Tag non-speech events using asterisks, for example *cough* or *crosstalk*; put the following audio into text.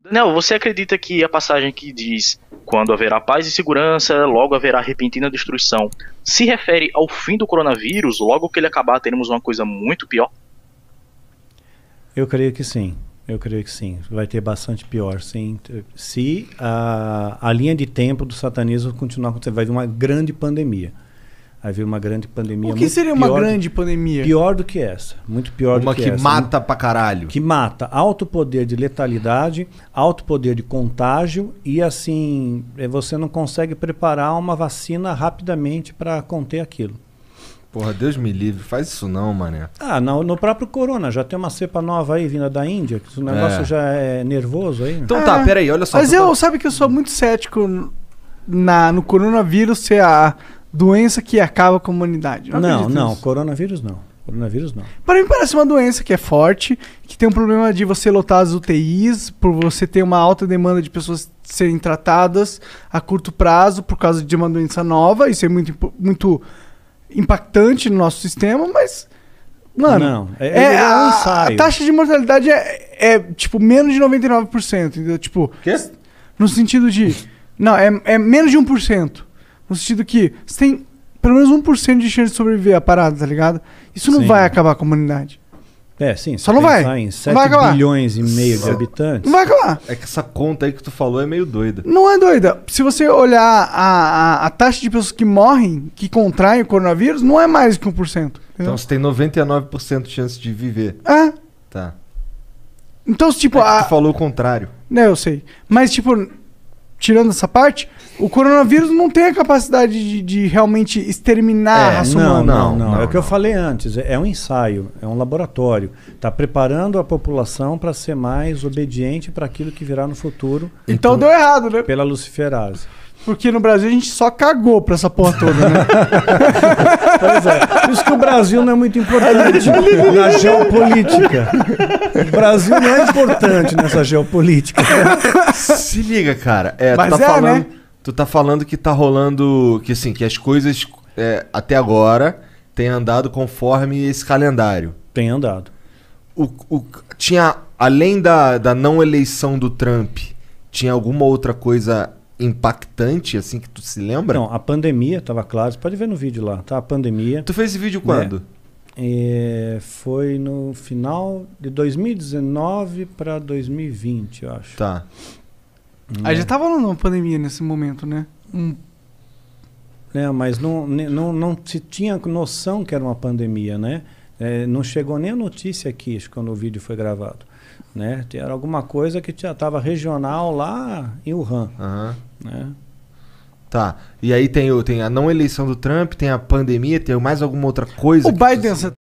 Daniel, você acredita que a passagem que diz quando haverá paz e segurança, logo haverá repentina destruição, se refere ao fim do coronavírus, logo que ele acabar teremos uma coisa muito pior? Eu creio que sim. Eu creio que sim. Vai ter bastante pior, sim. Se a, a linha de tempo do satanismo continuar acontecendo, vai ter uma grande pandemia. Aí uma grande pandemia. O que seria uma grande do, pandemia? Pior do que essa. Muito pior uma do que, que essa. Uma né? que mata pra caralho. Que mata. Alto poder de letalidade, alto poder de contágio e assim, é, você não consegue preparar uma vacina rapidamente para conter aquilo. Porra, Deus me livre, faz isso não, mané. Ah, no, no próprio Corona, já tem uma cepa nova aí vinda da Índia, que o negócio é. já é nervoso aí. Então é. tá, ah, peraí, olha só. Mas eu, tá... sabe que eu sou muito cético na, no coronavírus ser a doença que acaba com a humanidade. Não, não, não coronavírus não. Coronavírus não. Para mim parece uma doença que é forte, que tem um problema de você lotar as UTIs, por você ter uma alta demanda de pessoas serem tratadas a curto prazo por causa de uma doença nova. Isso é muito, muito impactante no nosso sistema, mas. Mano, não, é, é, é um a, a, taxa de mortalidade é, é, tipo menos de 99%. Entendeu? Tipo. Quê? No sentido de. Não, é, é menos de 1%. No sentido que você tem pelo menos 1% de chance de sobreviver à parada, tá ligado? Isso não Sim. vai acabar com a humanidade. É, sim. Só não vai. Em 7 não vai bilhões e meio Só... de habitantes. Não vai acabar. É que essa conta aí que tu falou é meio doida. Não é doida. Se você olhar a, a, a taxa de pessoas que morrem, que contraem o coronavírus, não é mais que 1%. Entendeu? Então você tem 99% de chance de viver. É. Tá. Então, tipo. É a... Tu falou o contrário. Não, eu sei. Mas, tipo, tirando essa parte, o coronavírus não tem a capacidade de, de realmente exterminar é, a raça não, humana. Não, não, não. É o que eu falei antes. É um ensaio, é um laboratório. Está preparando a população para ser mais obediente para aquilo que virá no futuro. Então, então deu errado, né? Pela luciferase. Porque no Brasil a gente só cagou pra essa porra toda, né? *laughs* pois é. Por isso que o Brasil não é muito importante na geopolítica. O Brasil não é importante nessa geopolítica. Se liga, cara. É, Mas tu tá é, falando, né? Tu tá falando que tá rolando... Que assim, que as coisas é, até agora têm andado conforme esse calendário. Tem andado. O, o, tinha, além da, da não eleição do Trump, tinha alguma outra coisa impactante, assim, que tu se lembra? Não, a pandemia estava claro. Você pode ver no vídeo lá, tá? A pandemia. Tu fez esse vídeo quando? Né? é, foi no final de 2019 para 2020, eu acho. Tá. a ah, gente já estava é. falando uma pandemia nesse momento, né? Um... É, mas não, não, não se tinha noção que era uma pandemia, né? É, não chegou nem a notícia aqui, quando o vídeo foi gravado. Né? Era alguma coisa que já estava regional lá em Wuhan. Uhum. Né? Tá. E aí tem, tem a não eleição do Trump, tem a pandemia, tem mais alguma outra coisa? O Biden. Você...